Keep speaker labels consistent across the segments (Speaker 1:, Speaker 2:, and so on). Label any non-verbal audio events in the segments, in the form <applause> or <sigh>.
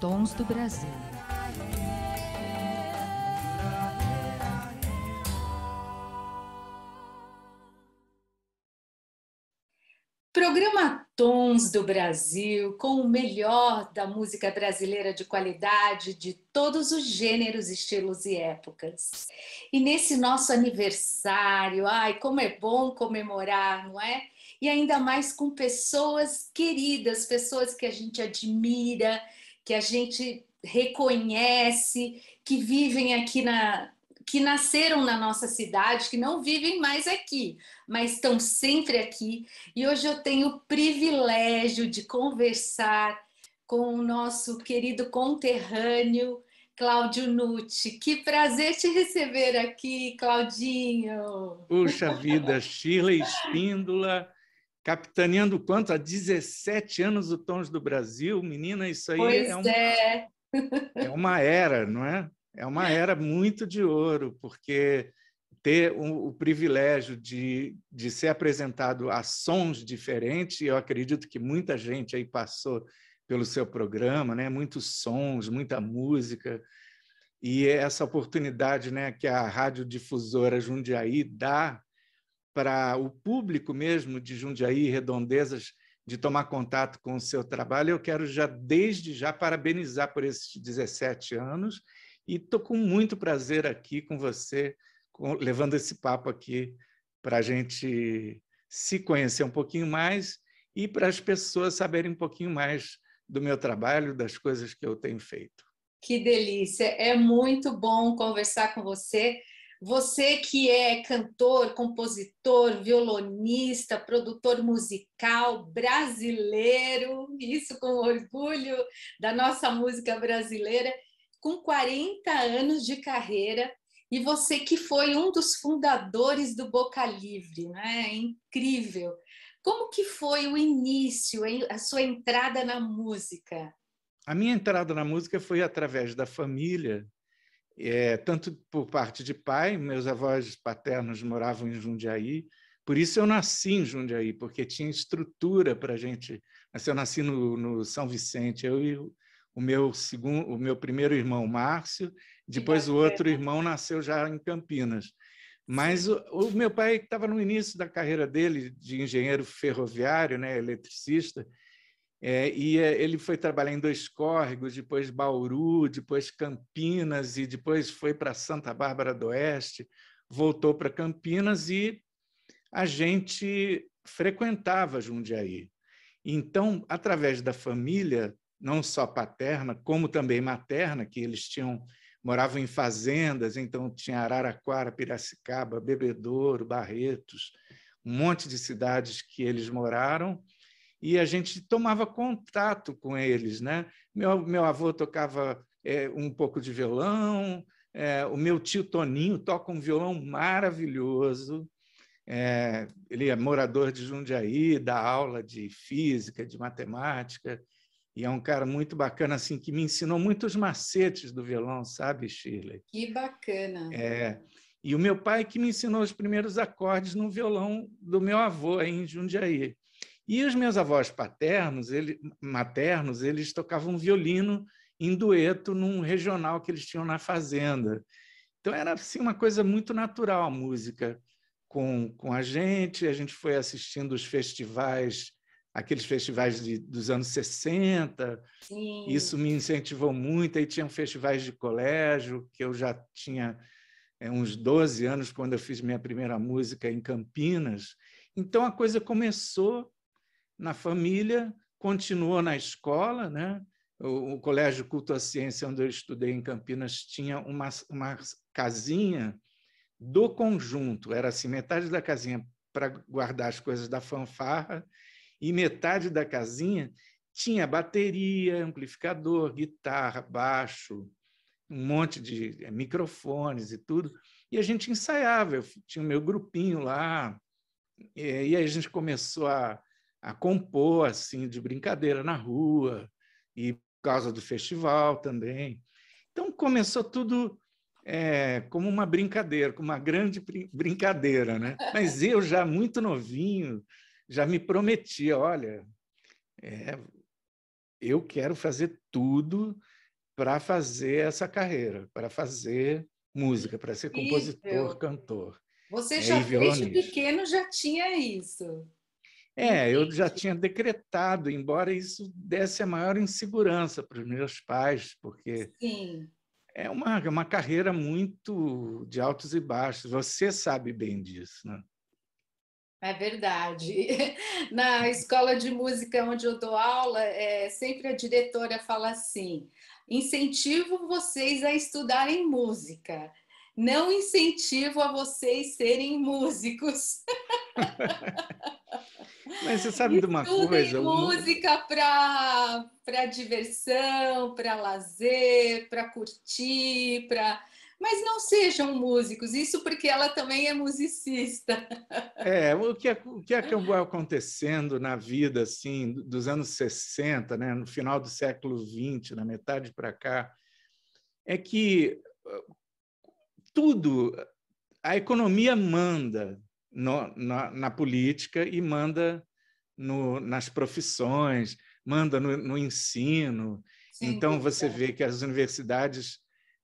Speaker 1: Tons do Brasil. Programa Tons do Brasil, com o melhor da música brasileira de qualidade de todos os gêneros, estilos e épocas. E nesse nosso aniversário, ai, como é bom comemorar, não é? e ainda mais com pessoas queridas, pessoas que a gente admira, que a gente reconhece, que vivem aqui na que nasceram na nossa cidade, que não vivem mais aqui, mas estão sempre aqui. E hoje eu tenho o privilégio de conversar com o nosso querido conterrâneo Cláudio Nucci. Que prazer te receber aqui, Claudinho. Puxa
Speaker 2: vida, Shirley Espíndola, capitaneando quanto? Há 17 anos o Tons do Brasil. Menina, isso aí pois é, uma, é. é uma era, não é? É uma era muito de ouro, porque ter o, o privilégio de, de ser apresentado a sons diferentes, eu acredito que muita gente aí passou pelo seu programa, né? Muitos sons, muita música. E essa oportunidade, né, que a radiodifusora Jundiaí dá para o público mesmo de Jundiaí e Redondezas de tomar contato com o seu trabalho, eu quero já desde já parabenizar por esses 17 anos e estou com muito prazer aqui com você, com, levando esse papo aqui para a gente se conhecer um pouquinho mais e para as pessoas saberem um pouquinho mais do meu trabalho, das coisas que eu tenho feito.
Speaker 1: Que delícia! É muito bom conversar com você. Você que é cantor, compositor, violonista, produtor musical brasileiro, isso com orgulho da nossa música brasileira, com 40 anos de carreira, e você que foi um dos fundadores do Boca Livre, né? É incrível. Como que foi o início, a sua entrada na música?
Speaker 2: A minha entrada na música foi através da família, é, tanto por parte de pai, meus avós paternos moravam em Jundiaí, por isso eu nasci em Jundiaí, porque tinha estrutura para a gente. Mas eu nasci no, no, São Vicente, eu e o meu segundo, o meu primeiro irmão Márcio, depois o outro irmão nasceu já em Campinas. Mas o, o meu pai estava no início da carreira dele de engenheiro ferroviário, né, eletricista, é, e eh, ele foi trabalhar em dois córregos, depois Bauru, depois Campinas, e depois foi para Santa Bárbara do Oeste, voltou para Campinas e a gente frequentava Jundiaí. Então, através da família, não só paterna, como também materna, que eles tinham moravam em fazendas, então tinha Araraquara, Piracicaba, Bebedouro, Barretos, um monte de cidades que eles moraram e a gente tomava contato com eles. Né? Meu, meu avô tocava é, um pouco de violão, é, o meu tio Toninho toca um violão maravilhoso. É, ele é morador de Jundiaí, dá aula de física, de matemática, e é um cara muito bacana, assim, que me ensinou muitos macetes do violão, sabe, Shirley?
Speaker 1: Que bacana!
Speaker 2: É, e o meu pai que me ensinou os primeiros acordes no violão do meu avô aí em Jundiaí. E os meus avós paternos, ele, maternos, eles tocavam violino em dueto num regional que eles tinham na fazenda. Então era assim uma coisa muito natural a música com, com a gente. A gente foi assistindo os festivais, aqueles festivais de, dos anos 60. Sim. Isso me incentivou muito. Aí tinham festivais de colégio que eu já tinha é, uns 12 anos quando eu fiz minha primeira música em Campinas. Então a coisa começou na família, continuou na escola, né? O, Colégio Culto à Ciência, onde eu estudei em Campinas, tinha uma, uma casinha do conjunto. Era assim, metade da casinha para guardar as coisas da fanfarra e metade da casinha tinha bateria, amplificador, guitarra, baixo, um monte de é, microfones e tudo. E a gente ensaiava, eu tinha o meu grupinho lá, e aí a gente começou a a compor assim de brincadeira na rua e por causa do festival também. Então começou tudo é, como uma brincadeira, como uma grande brincadeira, né? <laughs> Mas eu já muito novinho já me prometia, olha, é, eu quero fazer tudo para fazer essa carreira, para fazer música, para ser compositor, cantor. Você é, já desde
Speaker 1: pequeno já tinha isso.
Speaker 2: É, eu já tinha decretado, embora isso desse a maior insegurança para os meus pais, porque Sim. é uma, é uma carreira muito de altos e baixos. Você sabe bem disso, né?
Speaker 1: É verdade. <laughs> Na escola de música onde eu dou aula, é, sempre a diretora fala assim: incentivo vocês a estudarem música não incentivo a vocês serem músicos. <laughs>
Speaker 2: Mas você sabe de uma coisa? música
Speaker 1: para para diversão, para lazer, para curtir, para mas não sejam músicos, isso porque ela também é musicista.
Speaker 2: É, o que, o que acabou acontecendo na vida assim, dos anos 60, né, no final do século XX, na metade para cá, é que tudo, a economia manda no, na, na, política e manda no, nas profissões, manda no, no ensino. Sim, então você é. vê que as universidades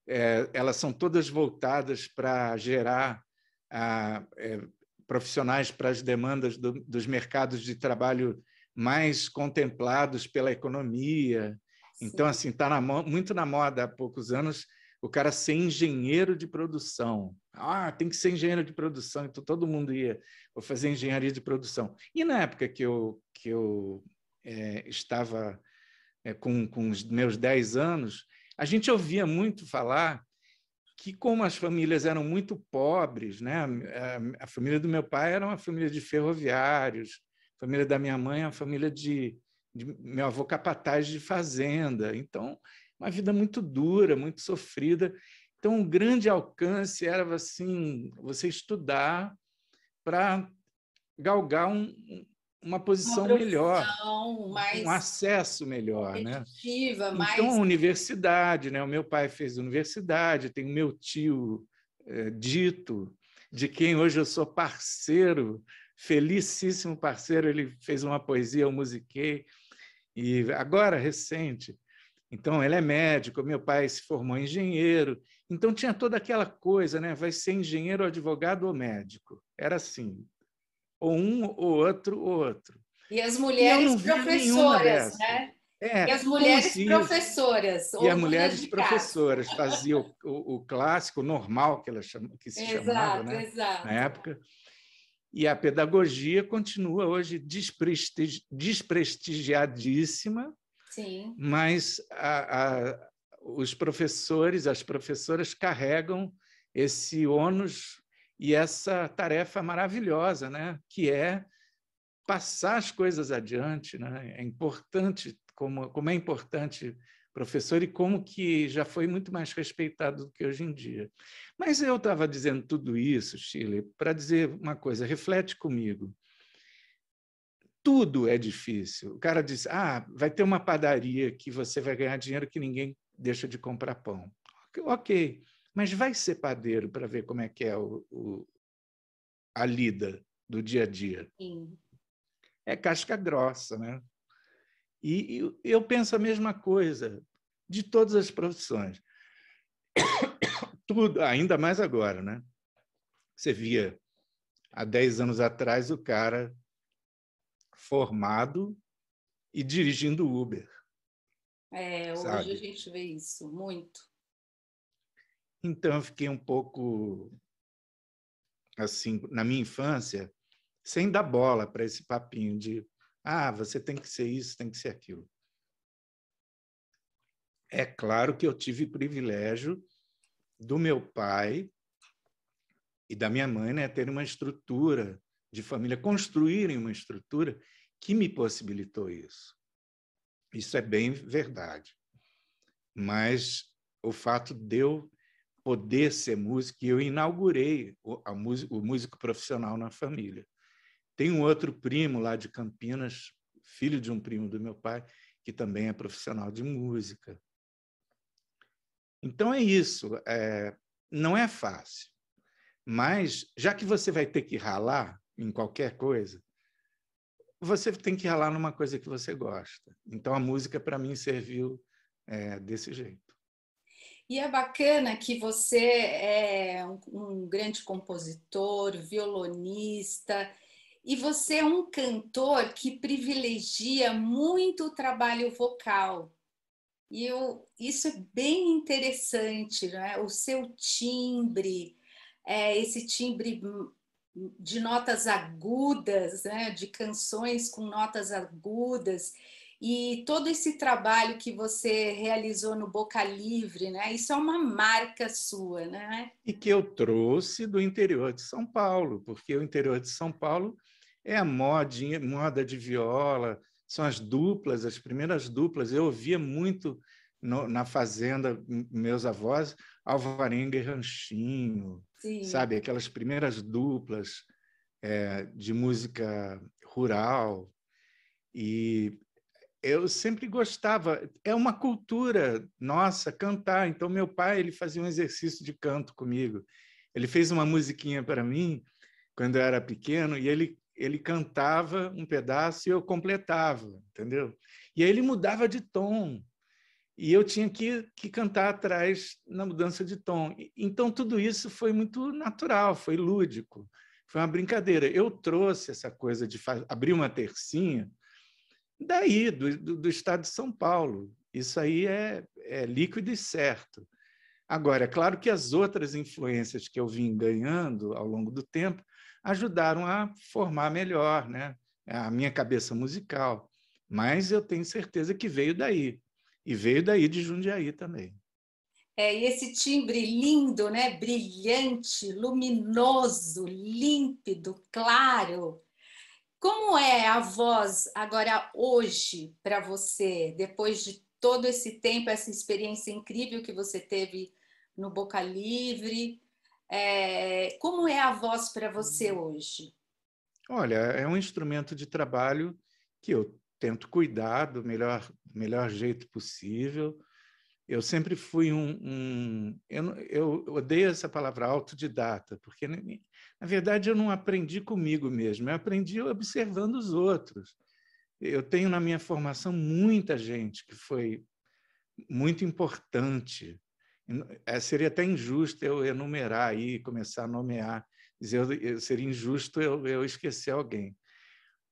Speaker 2: é, elas são todas voltadas para gerar a, é, profissionais para as demandas do, dos mercados de trabalho mais contemplados pela economia. Então, Sim. Então assim está muito na moda há poucos anos o cara ser engenheiro de produção. Ah, tem que ser engenheiro de produção, então todo mundo ia vou fazer engenharia de produção. E na época que eu, que eu é, estava é, com, com os meus 10 anos, a gente ouvia muito falar que como as famílias eram muito pobres, né? A, família do meu pai era uma família de ferroviários, a família da minha mãe é uma família de, de meu avô capataz de fazenda. Então, uma vida muito dura, muito sofrida. Então, um grande alcance era assim, você estudar para galgar um, uma posição uma melhor, mais um acesso melhor, né?
Speaker 1: Então, mais...
Speaker 2: universidade, né? O meu pai fez universidade, tem o meu tio é, Dito, de quem hoje eu sou parceiro, felicíssimo parceiro, ele fez uma poesia, eu musiquei, e agora, recente, então, ele é médico, meu pai se formou engenheiro. Então, tinha toda aquela coisa, né? Vai ser engenheiro, advogado ou médico. Era assim. Ou um, ou outro, ou outro.
Speaker 1: E as mulheres e professoras, né? É, e as mulheres assim, professoras. E as mulheres professoras
Speaker 2: faziam o, o, clássico, o normal que, ela chama, que se exato, chamava né? exato. na época. E a pedagogia continua hoje desprestigi desprestigiadíssima, Sim. Mas a, a, os professores, as professoras carregam esse ônus e essa tarefa maravilhosa, né? que é passar as coisas adiante. Né? É importante, como, como é importante professor e como que já foi muito mais respeitado do que hoje em dia. Mas eu estava dizendo tudo isso, Chile, para dizer uma coisa, reflete comigo tudo é difícil. O cara diz: ah, vai ter uma padaria que você vai ganhar dinheiro que ninguém deixa de comprar pão. Ok, mas vai ser padeiro para ver como é que é o, o, a lida do dia a dia. Sim. É casca grossa, né? E, e eu penso a mesma coisa de todas as profissões. <coughs> Tudo, ainda mais agora, né? Você via há 10 anos atrás o cara formado e dirigindo Uber.
Speaker 1: É, hoje sabe? a gente vê isso muito.
Speaker 2: Então eu fiquei um pouco assim, na minha infância, sem dar bola para esse papinho de ah, você tem que ser isso, tem que ser aquilo. É claro que eu tive privilégio do meu pai e da minha mãe, né, ter uma estrutura de família construírem uma estrutura que me possibilitou isso. Isso é bem verdade. Mas o fato de eu poder ser músico, e eu inaugurei o, músico, o músico profissional na família. Tem um outro primo lá de Campinas, filho de um primo do meu pai, que também é profissional de música. Então é isso. É, não é fácil. Mas já que você vai ter que ralar, em qualquer coisa, você tem que ralar numa coisa que você gosta. Então a música para mim serviu é, desse jeito.
Speaker 1: E é bacana que você é um, um grande compositor, violonista, e você é um cantor que privilegia muito o trabalho vocal. E eu, isso é bem interessante, é? o seu timbre, é, esse timbre de notas agudas, né? de canções com notas agudas, e todo esse trabalho que você realizou no Boca Livre, né? Isso é uma marca sua, né?
Speaker 2: E que eu trouxe do interior de São Paulo, porque o interior de São Paulo é a modinha, moda de viola, são as duplas, as primeiras duplas. Eu ouvia muito no, na fazenda meus avós Alvarenga e Ranchinho, sabe? Aquelas primeiras duplas é, de música rural. E eu sempre gostava, é uma cultura nossa cantar. Então, meu pai ele fazia um exercício de canto comigo. Ele fez uma musiquinha para mim quando eu era pequeno e ele ele cantava um pedaço e eu completava, entendeu? E aí ele mudava de tom e eu tinha que, que cantar atrás na mudança de tom. Então, tudo isso foi muito natural, foi lúdico, foi uma brincadeira. Eu trouxe essa coisa de abrir uma tercinha daí, do, do, do, estado de São Paulo. Isso aí é, é líquido e certo. Agora, é claro que as outras influências que eu vim ganhando ao longo do tempo ajudaram a formar melhor né? a minha cabeça musical, mas eu tenho certeza que veio daí e veio daí de Jundiaí também.
Speaker 1: É, e esse timbre lindo, né? Brilhante, luminoso, límpido, claro. Como é a voz agora hoje para você, depois de todo esse tempo, essa experiência incrível que você teve no Boca Livre? É, como é a voz para você hoje?
Speaker 2: Olha, é um instrumento de trabalho que eu tento cuidar do melhor, melhor jeito possível. Eu sempre fui um. um eu, eu, odeio essa palavra autodidata, porque, né, na verdade, eu não aprendi comigo mesmo, eu aprendi observando os outros. Eu tenho na minha formação muita gente que foi muito importante. É, seria até injusto eu enumerar aí, começar a nomear, dizer, seria injusto eu, eu esquecer alguém.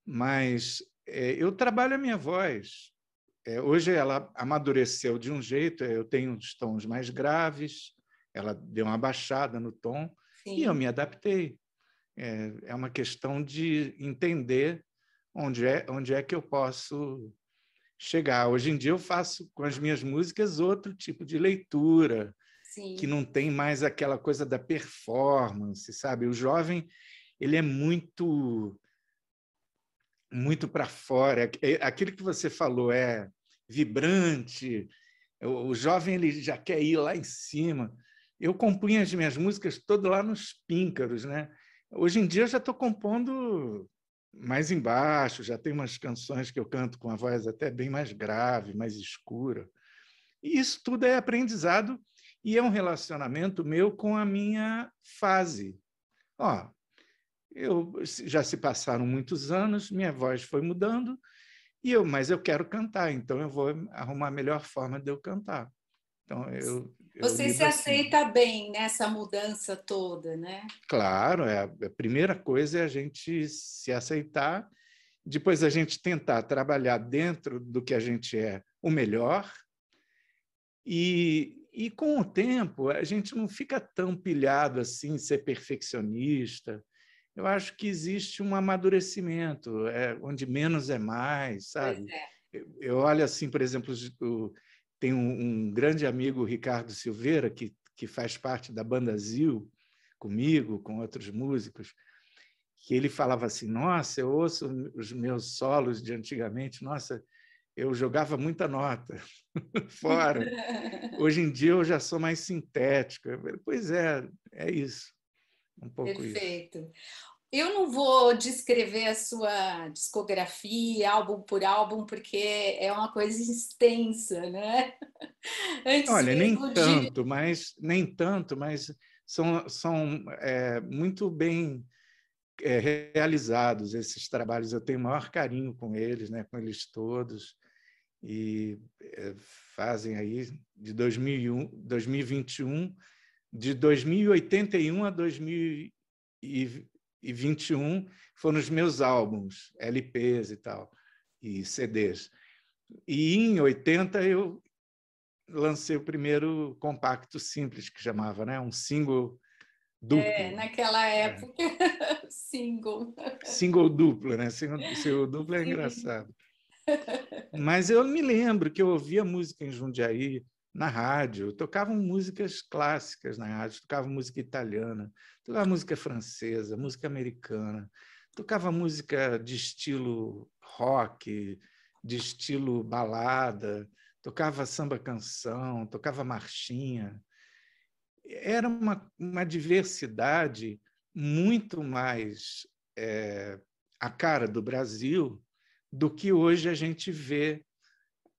Speaker 2: Mas é, eu trabalho a minha voz. É, hoje ela amadureceu de um jeito, eu tenho os tons mais graves, ela deu uma baixada no tom Sim. e eu me adaptei. É, é, uma questão de entender onde é, onde é que eu posso chegar. Hoje em dia eu faço com as minhas músicas outro tipo de leitura, Sim. que não tem mais aquela coisa da performance, sabe? O jovem, ele é muito muito para fora. É, é, aquilo que você falou é vibrante, o jovem ele já quer ir lá em cima. Eu compunha as minhas músicas todo lá nos píncaros, né? Hoje em dia eu já estou compondo mais embaixo, já tem umas canções que eu canto com a voz até bem mais grave, mais escura. E isso tudo é aprendizado e é um relacionamento meu com a minha fase. Ó, eu já se passaram muitos anos, minha voz foi mudando e eu, mas eu quero cantar, então eu vou arrumar a melhor forma de eu cantar. Então eu, eu Você se assim.
Speaker 1: aceita bem nessa mudança toda, né?
Speaker 2: Claro, é a, a primeira coisa é a gente se aceitar, depois a gente tentar trabalhar dentro do que a gente é o melhor. E, e com o tempo, a gente não fica tão pilhado assim, ser perfeccionista, eu acho que existe um amadurecimento, é, onde menos é mais, sabe? É. Eu, eu, olho assim, por exemplo, o, tem um, um, grande amigo, Ricardo Silveira, que, que faz parte da banda Zil, comigo, com outros músicos, que ele falava assim: Nossa, eu ouço os meus solos de antigamente, nossa, eu jogava muita nota <laughs> fora.
Speaker 1: <laughs>
Speaker 2: Hoje em dia eu já sou mais sintético. pois é, é isso. Um pouco Perfeito.
Speaker 1: Isso. Eu não vou descrever a sua discografia, álbum por álbum, porque é uma coisa extensa, né? <laughs> Antes
Speaker 2: Olha, nem de... tanto, mas nem tanto, mas são, são é, muito bem é, realizados esses trabalhos. Eu tenho o maior carinho com eles, né? Com eles todos e é, fazem aí de 2001, 2021 de 2081 a 2021 foram os meus álbuns, LPs e tal, e CDs. E em 80 eu lancei o primeiro compacto simples que chamava, né, um single
Speaker 1: duplo. É, naquela é. época, é. <laughs> single.
Speaker 2: Single duplo, né? Single, single duplo é Sim. engraçado. Mas eu me lembro que eu ouvia música em Jundiaí, na rádio, tocavam músicas clássicas na rádio, tocavam música italiana, tocava música francesa, música americana, tocava música de estilo rock, de estilo balada, tocava samba canção, tocava marchinha. Era uma, uma diversidade muito mais é, a cara do Brasil do que hoje a gente vê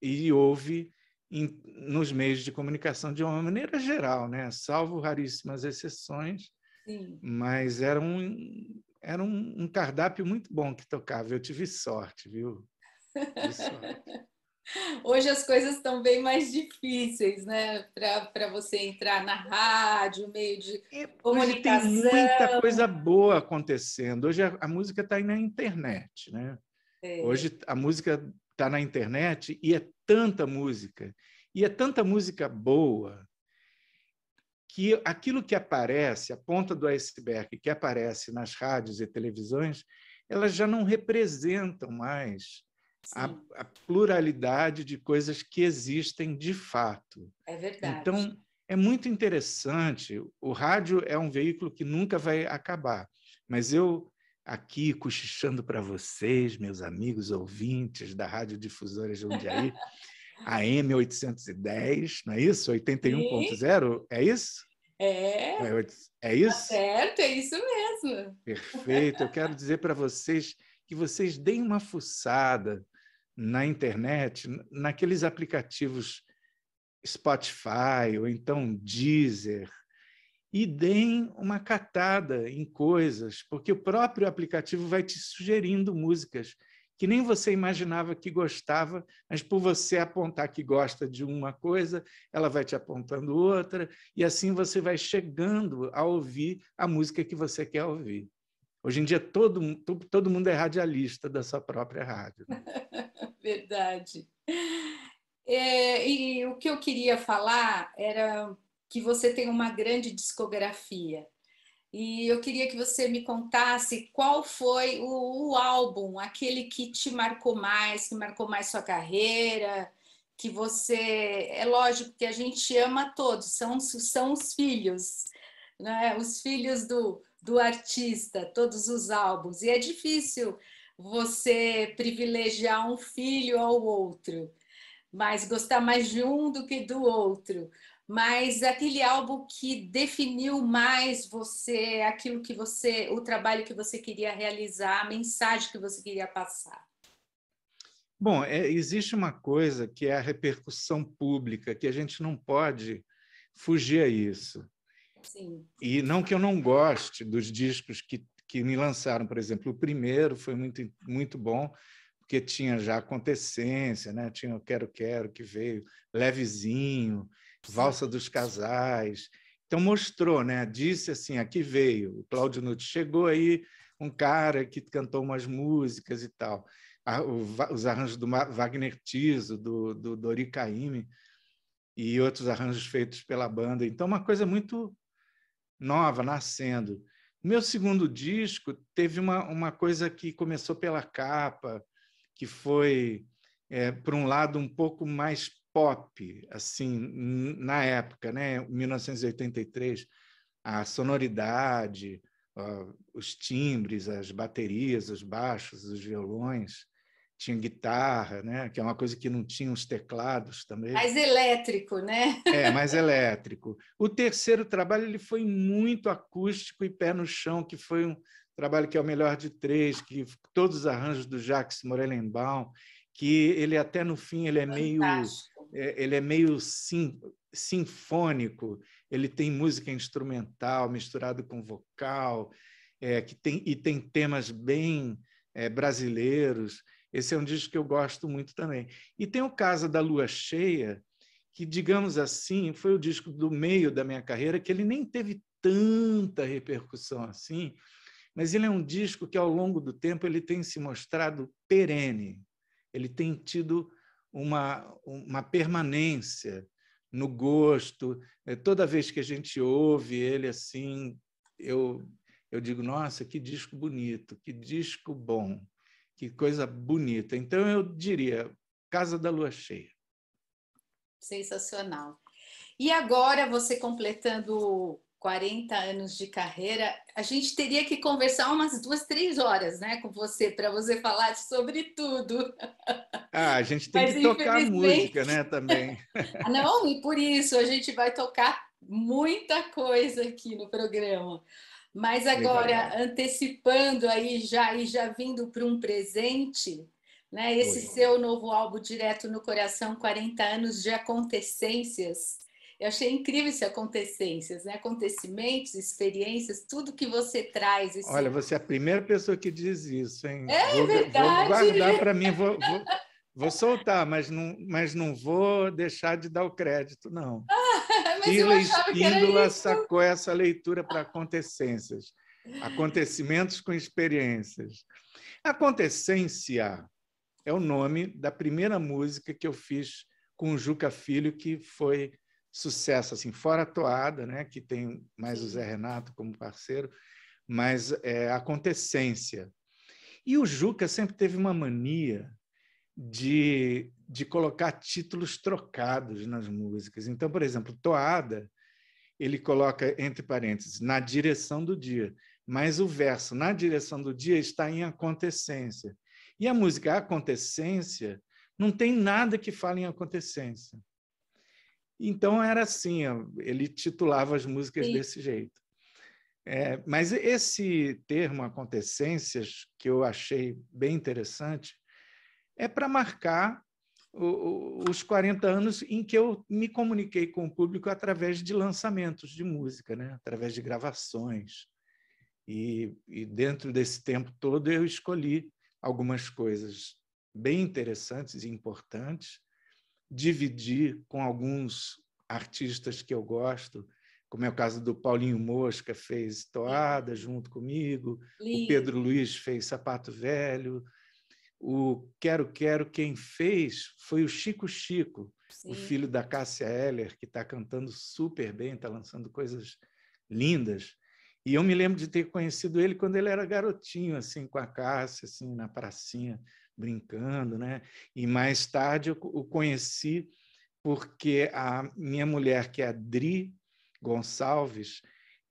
Speaker 2: e ouve em, nos meios de comunicação de uma maneira geral, né? salvo raríssimas exceções, Sim. mas era, um, era um, um, cardápio muito bom que tocava. Eu tive sorte, viu? Tive sorte.
Speaker 1: <laughs> Hoje as coisas estão bem mais difíceis, né? Para você entrar na rádio, meio de comunicação. É, hoje tem muita coisa
Speaker 2: boa acontecendo. Hoje a, a música está aí na internet, né? É. Hoje a música está na internet e é tanta música, e é tanta música boa, que aquilo que aparece, a ponta do iceberg que aparece nas rádios e televisões, elas já não representam mais a, a, pluralidade de coisas que existem de fato.
Speaker 1: É verdade. Então,
Speaker 2: é muito interessante. O rádio é um veículo que nunca vai acabar, mas eu aqui cochichando para vocês, meus amigos ouvintes da Rádio Difusora Jundiaí, m 810, não é isso? 81.0, é isso?
Speaker 1: É.
Speaker 2: É, é tá isso? Tá
Speaker 1: certo, é isso mesmo.
Speaker 2: Perfeito. Eu quero dizer para vocês que vocês deem uma fuçada na internet, naqueles aplicativos Spotify ou então Deezer, e deem uma catada em coisas, porque o próprio aplicativo vai te sugerindo músicas que nem você imaginava que gostava, mas por você apontar que gosta de uma coisa, ela vai te apontando outra, e assim você vai chegando a ouvir a música que você quer ouvir. Hoje em dia, todo, todo mundo é radialista da sua própria rádio. <laughs>
Speaker 1: Verdade. É, e o que eu queria falar era que você tem uma grande discografia. E eu queria que você me contasse qual foi o, o, álbum, aquele que te marcou mais, que marcou mais sua carreira, que você. É lógico que a gente ama todos, são, são os filhos, né? os filhos do, do artista, todos os álbuns. E é difícil você privilegiar um filho ao outro, mas gostar mais de um do que do outro mas é aquele álbum que definiu mais você, aquilo que você, o trabalho que você queria realizar, a mensagem que você queria passar?
Speaker 2: Bom, é, existe uma coisa que é a repercussão pública, que a gente não pode fugir a isso. Sim. E não que eu não goste dos discos que, que me lançaram, por exemplo, o primeiro foi muito, muito bom, porque tinha já acontecência, né? tinha o Quero Quero que veio, Levezinho, Valsa dos Casais. Então mostrou, né? Disse assim, aqui veio, o Cláudio Nutt chegou aí, um cara que cantou umas músicas e tal. os arranjos do Wagner Tiso, do, do Dori Caymmi e outros arranjos feitos pela banda. Então uma coisa muito nova, nascendo. Meu segundo disco teve uma, uma coisa que começou pela capa, que foi, é, por um lado, um pouco mais pop, assim, na época, né? 1983, a sonoridade, uh, os timbres, as baterias, os baixos, os violões, tinha guitarra, né? Que é uma coisa que não tinha os teclados também. Mais
Speaker 1: elétrico, né?
Speaker 2: É, mais elétrico. O terceiro trabalho ele foi muito acústico e pé no chão, que foi um trabalho que é o melhor de três, que todos os arranjos do Jacques Morellenbaum que ele até no fim ele é Fantástico. meio é, ele é meio sim, sinfônico, ele tem música instrumental misturado com vocal, é, que tem e tem temas bem é, brasileiros. Esse é um disco que eu gosto muito também. E tem o Casa da Lua Cheia, que digamos assim foi o disco do meio da minha carreira que ele nem teve tanta repercussão assim, mas ele é um disco que ao longo do tempo ele tem se mostrado perene, ele tem tido uma, uma permanência no gosto. É, toda vez que a gente ouve ele assim, eu, eu digo, nossa, que disco bonito, que disco bom, que coisa bonita. Então, eu diria, Casa da Lua Cheia.
Speaker 1: Sensacional. E agora, você completando 40 anos de carreira, a gente teria que conversar umas duas, três horas, né, com você, para você falar sobre tudo.
Speaker 2: Ah, a gente tem Mas, que tocar música, né, também.
Speaker 1: <laughs> Ah, não, e por isso a gente vai tocar muita coisa aqui no programa. Mas agora, Legal. antecipando aí já e já vindo para um presente, né, esse Oi. seu novo álbum Direto no Coração, 40 anos de acontecências, eu achei incrível esse acontecências, né? Acontecimentos, experiências, tudo que você traz. Esse... Olha,
Speaker 2: você é a primeira pessoa que diz isso, hein? É vou, verdade. Vou guardar para mim, vou, vou, vou, soltar, mas não, mas não vou deixar de dar o crédito, não.
Speaker 1: Ah, Pila <laughs> sacou
Speaker 2: essa leitura para acontecências. Acontecimentos com experiências. Acontecência é o nome da primeira música que eu fiz com o Juca Filho, que foi sucesso, assim, fora a toada, né, que tem mais o Zé Renato como parceiro, mas é, a acontecência. E o Juca sempre teve uma mania de, de colocar títulos trocados nas músicas. Então, por exemplo, toada, ele coloca entre parênteses, na direção do dia, mas o verso na direção do dia está em acontecência. E a música acontecência não tem nada que fale em acontecência. Então era assim, ele titulava as músicas Sim. desse jeito. É, mas esse termo acontecências que eu achei bem interessante é para marcar o, o, os 40 anos em que eu me comuniquei com o público através de lançamentos de música, né? através de gravações. E, e dentro desse tempo todo eu escolhi algumas coisas bem interessantes e importantes dividir com alguns artistas que eu gosto, como é o caso do Paulinho Mosca, fez Toada junto comigo, Lindo. o Pedro Luiz fez Sapato Velho, o Quero Quero quem fez foi o Chico Chico, Sim. o filho da Cássia Heller, que está cantando super bem, está lançando coisas lindas. E eu me lembro de ter conhecido ele quando ele era garotinho, assim, com a Cássia, assim, na pracinha, brincando, né? E mais tarde eu o conheci porque a minha mulher, que é a Dri Gonçalves,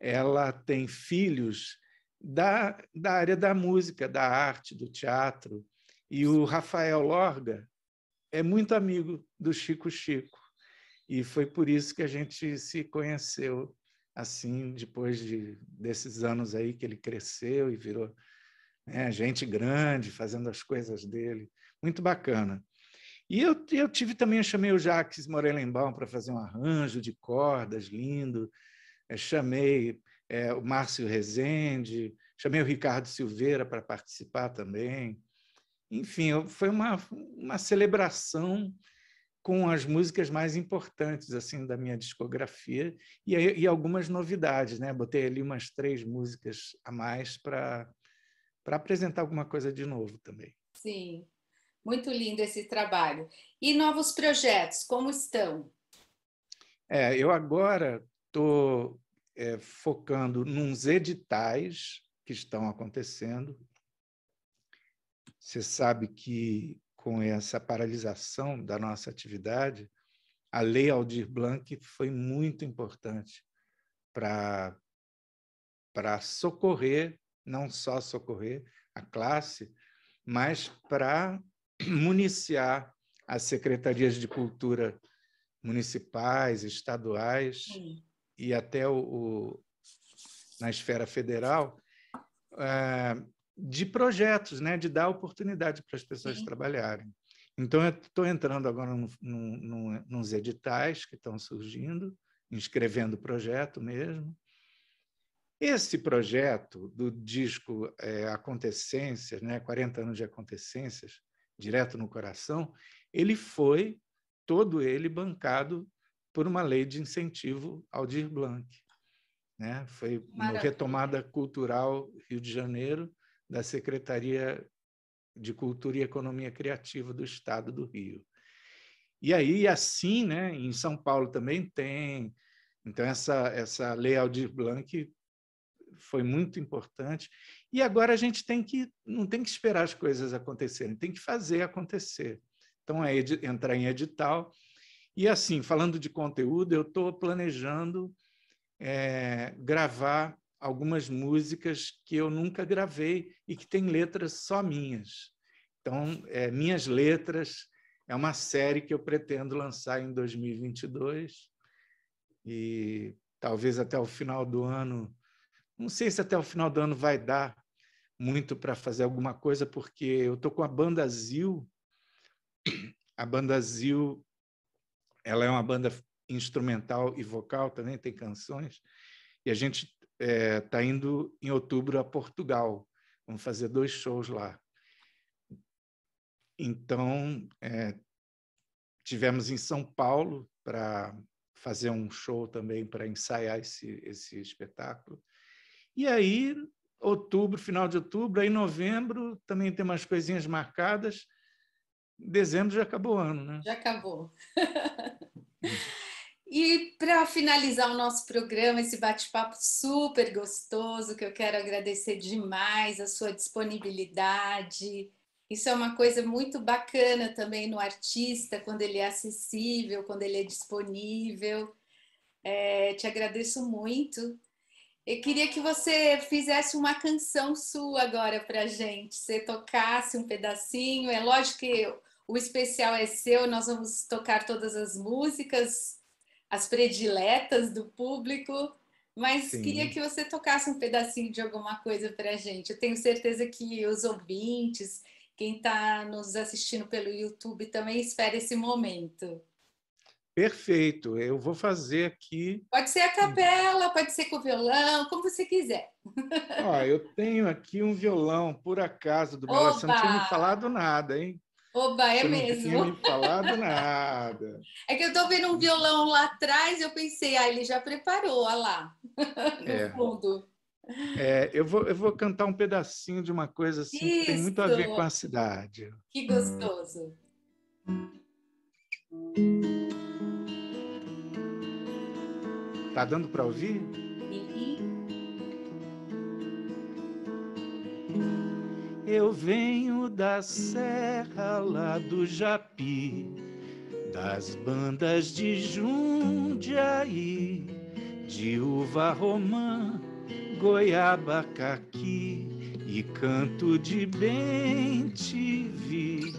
Speaker 2: ela tem filhos da, da área da música, da arte, do teatro. E o Rafael Lorga é muito amigo do Chico Chico. E foi por isso que a gente se conheceu assim, depois de, desses anos aí que ele cresceu e virou né? gente grande fazendo as coisas dele, muito bacana. E eu, eu tive também, eu chamei o Jacques Morelenbaum para fazer um arranjo de cordas lindo, eu é, chamei é, o Márcio Rezende, chamei o Ricardo Silveira para participar também. Enfim, foi uma, uma celebração com as músicas mais importantes assim da minha discografia e, e algumas novidades, né? Botei ali umas três músicas a mais para para apresentar alguma coisa de novo também.
Speaker 1: Sim, muito lindo esse trabalho. E novos projetos, como estão?
Speaker 2: É, eu agora estou é, focando nos editais que estão acontecendo. Você sabe que com essa paralisação da nossa atividade, a Lei Aldir Blanc foi muito importante para socorrer não só socorrer a classe, mas para <clears throat> municiar as secretarias de cultura municipais, estaduais Sim. e até o, o, na esfera federal é, de projetos, né, de dar oportunidade para as pessoas Sim. trabalharem. Então, eu estou entrando agora no, no, no, nos editais que estão surgindo, inscrevendo o projeto mesmo, esse projeto do disco é, Acontecências, né, 40 anos de Acontecências, direto no coração, ele foi, todo ele, bancado por uma lei de incentivo ao Dir Blanc. Né? Foi Maravilha. Retomada Cultural Rio de Janeiro, da Secretaria de Cultura e Economia Criativa do Estado do Rio. E aí, assim, né, em São Paulo também tem. Então, essa, essa lei Aldir Blanc foi muito importante. E agora a gente tem que não tem que esperar as coisas acontecerem, tem que fazer acontecer. Então é entrar em edital. E assim, falando de conteúdo, eu estou planejando é, gravar algumas músicas que eu nunca gravei e que têm letras só minhas. Então, é, minhas letras é uma série que eu pretendo lançar em 2022 e talvez até o final do ano não sei se até o final do ano vai dar muito para fazer alguma coisa, porque eu tô com a banda Zil. A banda Zil, ela é uma banda instrumental e vocal também, tem canções. E a gente está é, tá indo em outubro a Portugal. Vamos fazer dois shows lá. Então, é, tivemos em São Paulo para fazer um show também para ensaiar esse, esse espetáculo. E aí, outubro, final de outubro, aí novembro também tem umas coisinhas marcadas. Dezembro já acabou o ano, né?
Speaker 1: Já acabou. <laughs> E para finalizar o nosso programa, esse bate-papo super gostoso, que eu quero agradecer demais a sua disponibilidade. Isso é uma coisa muito bacana também no artista, quando ele é acessível, quando ele é disponível. É, te agradeço muito eu queria que você fizesse uma canção sua agora para gente. Você tocasse um pedacinho. É lógico que o especial é seu. Nós vamos tocar todas as músicas, as prediletas do público. Mas Sim. queria que você tocasse um pedacinho de alguma coisa para gente. Eu tenho certeza que os ouvintes, quem está nos assistindo pelo YouTube, também espera esse momento.
Speaker 2: Perfeito, eu vou fazer aqui.
Speaker 1: Pode ser a capela, pode ser com o violão, como você quiser.
Speaker 2: <laughs> Ó, eu tenho aqui um violão, por acaso, do Bela Você não tinha me falado nada, hein?
Speaker 1: Oba, é você mesmo. Não tinha me falado
Speaker 2: nada.
Speaker 1: <laughs> É que eu estou vendo um violão lá atrás, eu pensei, ah, ele já preparou, olha lá, <laughs> no é. fundo.
Speaker 2: É, eu, vou, eu vou cantar um pedacinho de uma coisa assim que tem muito a ver com a cidade.
Speaker 1: Que gostoso. Hum.
Speaker 2: Tá dando para ouvir? Eu venho da serra lá do Japi, das bandas de Jundiaí, de uva romã, goiaba caqui e canto de bem te vi,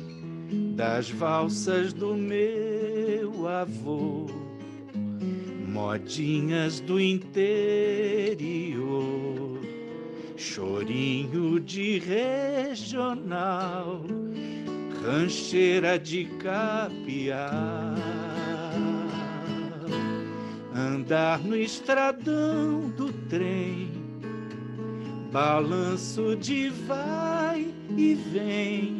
Speaker 2: das valsas do meu avô modinhas do interior, chorinho de regional, rancheira de capiar. Andar no estradão do trem, balanço de vai e vem,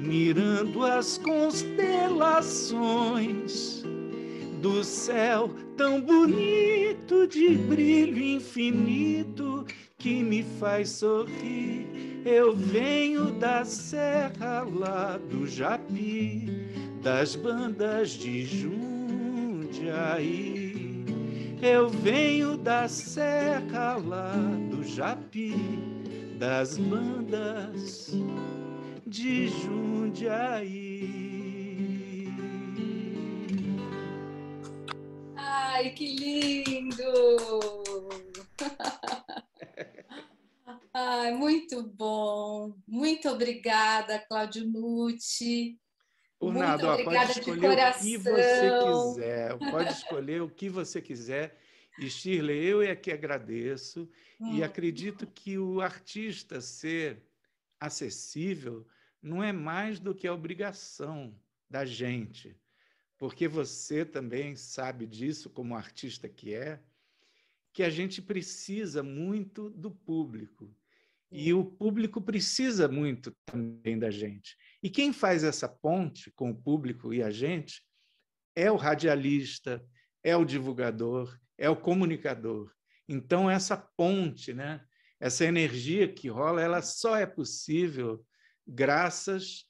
Speaker 2: mirando as constelações do céu tão bonito de brilho infinito que me faz sorrir. Eu venho da serra lá do Japi, das bandas de Jundiaí. Eu venho da serra lá do Japi, das bandas de
Speaker 1: Jundiaí. Ai, que lindo! <laughs> Ai, muito bom. Muito obrigada, Cláudio Nucci. Por muito nada, ó, pode escolher o que você quiser. Pode
Speaker 2: escolher o que você quiser. E Shirley, eu é que agradeço hum. e acredito que o artista ser acessível não é mais do que a obrigação da gente porque você também sabe disso, como artista que é, que a gente precisa muito do público. E é. o público precisa muito também da gente. E quem faz essa ponte com o público e a gente é o radialista, é o divulgador, é o comunicador. Então, essa ponte, né? essa energia que rola, ela só é possível graças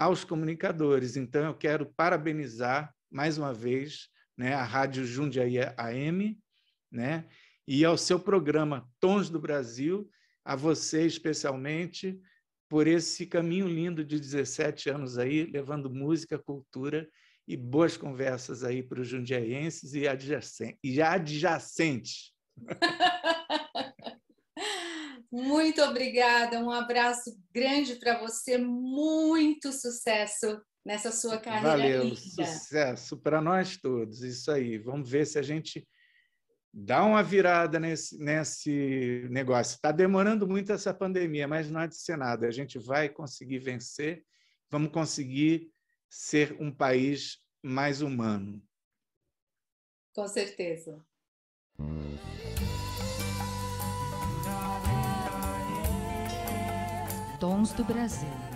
Speaker 2: aos comunicadores. Então, eu quero parabenizar mais uma vez né, a Rádio Jundiaí AM né, e ao seu programa Tons do Brasil, a você especialmente, por esse caminho lindo de 17 anos aí, levando música, cultura e boas conversas aí para os jundiaienses E adjacentes. <laughs>
Speaker 1: Muito obrigada, um abraço grande para você, muito sucesso nessa sua carreira. Valeu, linda.
Speaker 2: sucesso para nós todos, isso aí. Vamos ver se a gente dá uma virada nesse, nesse negócio. Está demorando muito essa pandemia, mas não há de ser nada. A gente vai conseguir vencer, vamos conseguir ser um país mais humano.
Speaker 1: Com certeza. Tons do Brasil.